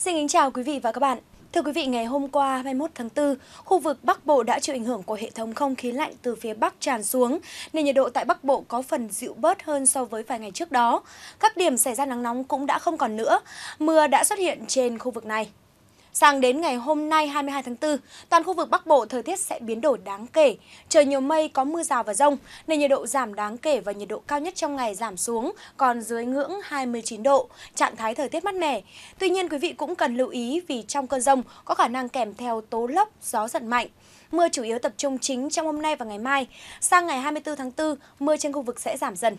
Xin kính chào quý vị và các bạn. Thưa quý vị, ngày hôm qua 21 tháng 4, khu vực Bắc Bộ đã chịu ảnh hưởng của hệ thống không khí lạnh từ phía Bắc tràn xuống, nên nhiệt độ tại Bắc Bộ có phần dịu bớt hơn so với vài ngày trước đó. Các điểm xảy ra nắng nóng cũng đã không còn nữa, mưa đã xuất hiện trên khu vực này. Sang đến ngày hôm nay 22 tháng 4, toàn khu vực Bắc Bộ thời tiết sẽ biến đổi đáng kể. Trời nhiều mây có mưa rào và rông, nên nhiệt độ giảm đáng kể và nhiệt độ cao nhất trong ngày giảm xuống còn dưới ngưỡng 29 độ, trạng thái thời tiết mát mẻ. Tuy nhiên quý vị cũng cần lưu ý vì trong cơn rông có khả năng kèm theo tố lốc, gió giật mạnh. Mưa chủ yếu tập trung chính trong hôm nay và ngày mai. Sang ngày 24 tháng 4, mưa trên khu vực sẽ giảm dần.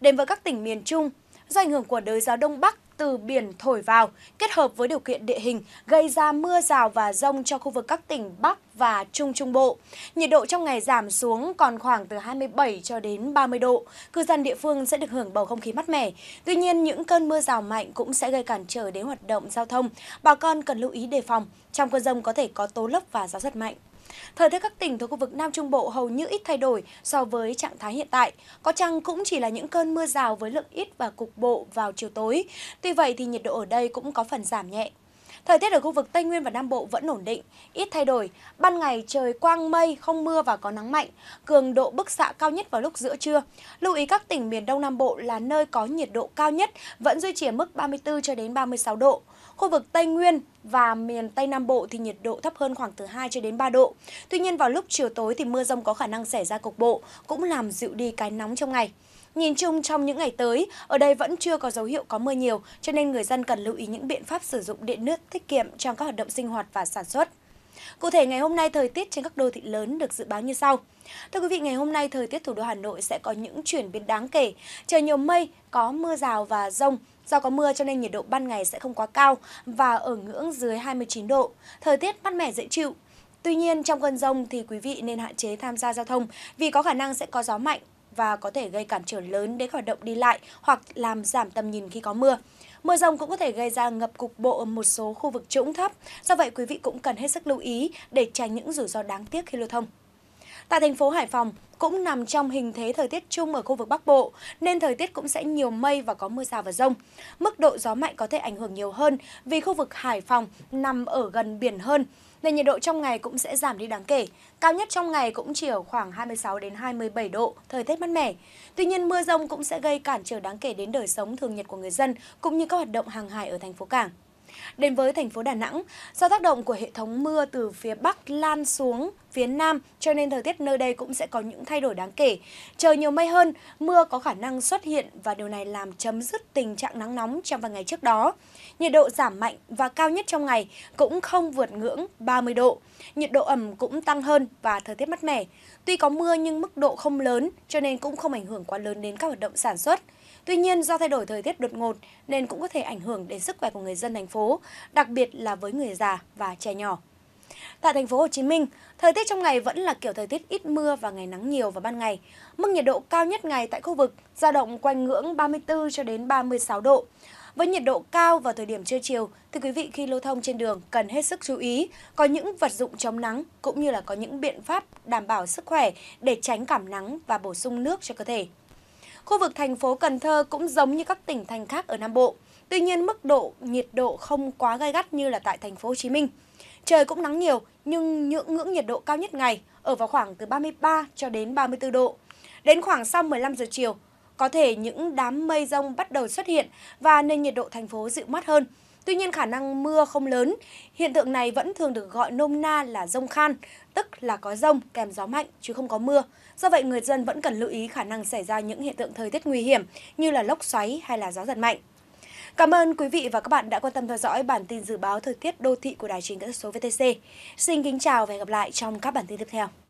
Đến với các tỉnh miền Trung, do ảnh hưởng của đới gió Đông Bắc từ biển thổi vào, kết hợp với điều kiện địa hình gây ra mưa rào và rông cho khu vực các tỉnh Bắc và Trung Trung Bộ. Nhiệt độ trong ngày giảm xuống còn khoảng từ 27 cho đến 30 độ. Cư dân địa phương sẽ được hưởng bầu không khí mát mẻ. Tuy nhiên, những cơn mưa rào mạnh cũng sẽ gây cản trở đến hoạt động giao thông. Bà con cần lưu ý đề phòng. Trong cơn rông có thể có tố lốc và gió rất mạnh. Thời tiết các tỉnh thuộc khu vực Nam Trung Bộ hầu như ít thay đổi so với trạng thái hiện tại, có chăng cũng chỉ là những cơn mưa rào với lượng ít và cục bộ vào chiều tối. Tuy vậy thì nhiệt độ ở đây cũng có phần giảm nhẹ. Thời tiết ở khu vực Tây Nguyên và Nam Bộ vẫn ổn định, ít thay đổi. Ban ngày trời quang mây, không mưa và có nắng mạnh, cường độ bức xạ cao nhất vào lúc giữa trưa. Lưu ý các tỉnh miền Đông Nam Bộ là nơi có nhiệt độ cao nhất, vẫn duy trì mức 34 cho đến 36 độ. Khu vực Tây Nguyên, và miền Tây Nam Bộ thì nhiệt độ thấp hơn khoảng từ 2 cho đến 3 độ. Tuy nhiên vào lúc chiều tối thì mưa rông có khả năng xảy ra cục bộ, cũng làm dịu đi cái nóng trong ngày. Nhìn chung trong những ngày tới, ở đây vẫn chưa có dấu hiệu có mưa nhiều, cho nên người dân cần lưu ý những biện pháp sử dụng điện nước tiết kiệm trong các hoạt động sinh hoạt và sản xuất. Cụ thể ngày hôm nay thời tiết trên các đô thị lớn được dự báo như sau. Thưa quý vị, ngày hôm nay thời tiết thủ đô Hà Nội sẽ có những chuyển biến đáng kể. Trời nhiều mây, có mưa rào và rông. Do có mưa cho nên nhiệt độ ban ngày sẽ không quá cao và ở ngưỡng dưới 29 độ. Thời tiết mát mẻ dễ chịu. Tuy nhiên trong cơn rông thì quý vị nên hạn chế tham gia giao thông vì có khả năng sẽ có gió mạnh và có thể gây cản trở lớn đến hoạt động đi lại hoặc làm giảm tầm nhìn khi có mưa. Mưa rông cũng có thể gây ra ngập cục bộ ở một số khu vực trũng thấp, do vậy quý vị cũng cần hết sức lưu ý để tránh những rủi ro đáng tiếc khi lưu thông. Tại thành phố Hải Phòng cũng nằm trong hình thế thời tiết chung ở khu vực Bắc Bộ, nên thời tiết cũng sẽ nhiều mây và có mưa rào và rông. Mức độ gió mạnh có thể ảnh hưởng nhiều hơn vì khu vực Hải Phòng nằm ở gần biển hơn nên nhiệt độ trong ngày cũng sẽ giảm đi đáng kể. Cao nhất trong ngày cũng chỉ ở khoảng 26 đến 27 độ, thời tiết mát mẻ. Tuy nhiên mưa rông cũng sẽ gây cản trở đáng kể đến đời sống thường nhật của người dân cũng như các hoạt động hàng hải ở thành phố Cảng. Đến với thành phố Đà Nẵng, do tác động của hệ thống mưa từ phía Bắc lan xuống phía Nam cho nên thời tiết nơi đây cũng sẽ có những thay đổi đáng kể. Trời nhiều mây hơn, mưa có khả năng xuất hiện và điều này làm chấm dứt tình trạng nắng nóng trong vài ngày trước đó. Nhiệt độ giảm mạnh và cao nhất trong ngày cũng không vượt ngưỡng 30 độ. Nhiệt độ ẩm cũng tăng hơn và thời tiết mát mẻ. Tuy có mưa nhưng mức độ không lớn cho nên cũng không ảnh hưởng quá lớn đến các hoạt động sản xuất. Tuy nhiên, do thay đổi thời tiết đột ngột nên cũng có thể ảnh hưởng đến sức khỏe của người dân thành phố, đặc biệt là với người già và trẻ nhỏ. Tại thành phố Hồ Chí Minh, thời tiết trong ngày vẫn là kiểu thời tiết ít mưa và ngày nắng nhiều vào ban ngày. Mức nhiệt độ cao nhất ngày tại khu vực dao động quanh ngưỡng 34 cho đến 36 độ. Với nhiệt độ cao vào thời điểm trưa chiều thì quý vị khi lưu thông trên đường cần hết sức chú ý, có những vật dụng chống nắng cũng như là có những biện pháp đảm bảo sức khỏe để tránh cảm nắng và bổ sung nước cho cơ thể. Khu vực thành phố Cần Thơ cũng giống như các tỉnh thành khác ở Nam Bộ. Tuy nhiên mức độ nhiệt độ không quá gai gắt như là tại thành phố Hồ Chí Minh. Trời cũng nắng nhiều nhưng những ngưỡng nhiệt độ cao nhất ngày ở vào khoảng từ 33 cho đến 34 độ. Đến khoảng sau 15 giờ chiều, có thể những đám mây rông bắt đầu xuất hiện và nên nhiệt độ thành phố dịu mát hơn. Tuy nhiên khả năng mưa không lớn, hiện tượng này vẫn thường được gọi nôm na là rông khan, tức là có rông kèm gió mạnh chứ không có mưa. Do vậy người dân vẫn cần lưu ý khả năng xảy ra những hiện tượng thời tiết nguy hiểm như là lốc xoáy hay là gió giật mạnh. Cảm ơn quý vị và các bạn đã quan tâm theo dõi bản tin dự báo thời tiết đô thị của Đài truyền hình số VTC. Xin kính chào và hẹn gặp lại trong các bản tin tiếp theo.